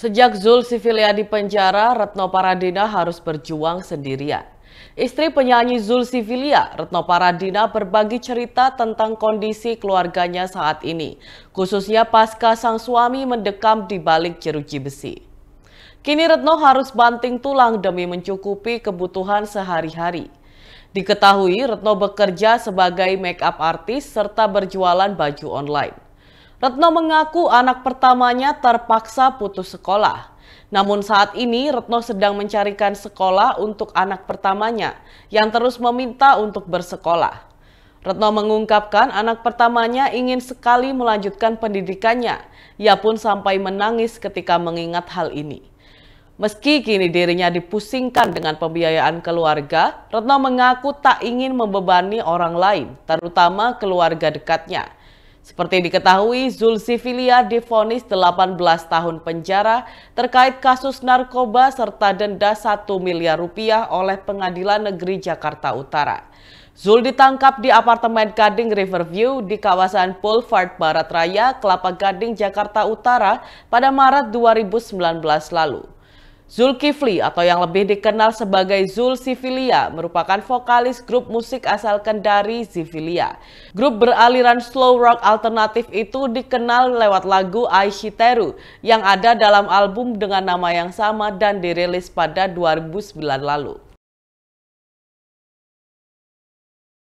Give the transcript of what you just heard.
Sejak Zul di penjara, Retno Paradina harus berjuang sendirian. Istri penyanyi Zul Sivilia, Retno Paradina berbagi cerita tentang kondisi keluarganya saat ini, khususnya pasca sang suami mendekam di balik jeruji besi. Kini Retno harus banting tulang demi mencukupi kebutuhan sehari-hari. Diketahui Retno bekerja sebagai make up artis serta berjualan baju online. Retno mengaku anak pertamanya terpaksa putus sekolah. Namun saat ini Retno sedang mencarikan sekolah untuk anak pertamanya yang terus meminta untuk bersekolah. Retno mengungkapkan anak pertamanya ingin sekali melanjutkan pendidikannya. Ia pun sampai menangis ketika mengingat hal ini. Meski kini dirinya dipusingkan dengan pembiayaan keluarga, Retno mengaku tak ingin membebani orang lain, terutama keluarga dekatnya. Seperti diketahui, Zul Sivilia difonis 18 tahun penjara terkait kasus narkoba serta denda 1 miliar rupiah oleh Pengadilan Negeri Jakarta Utara. Zul ditangkap di apartemen Gading Riverview di kawasan Boulevard Barat Raya, Kelapa Gading, Jakarta Utara pada Maret 2019 lalu. Zulkifli atau yang lebih dikenal sebagai Zul Sivilia merupakan vokalis grup musik asal Kendari Sivilia. Grup beraliran slow rock alternatif itu dikenal lewat lagu Aishiteru yang ada dalam album dengan nama yang sama dan dirilis pada 2009 lalu.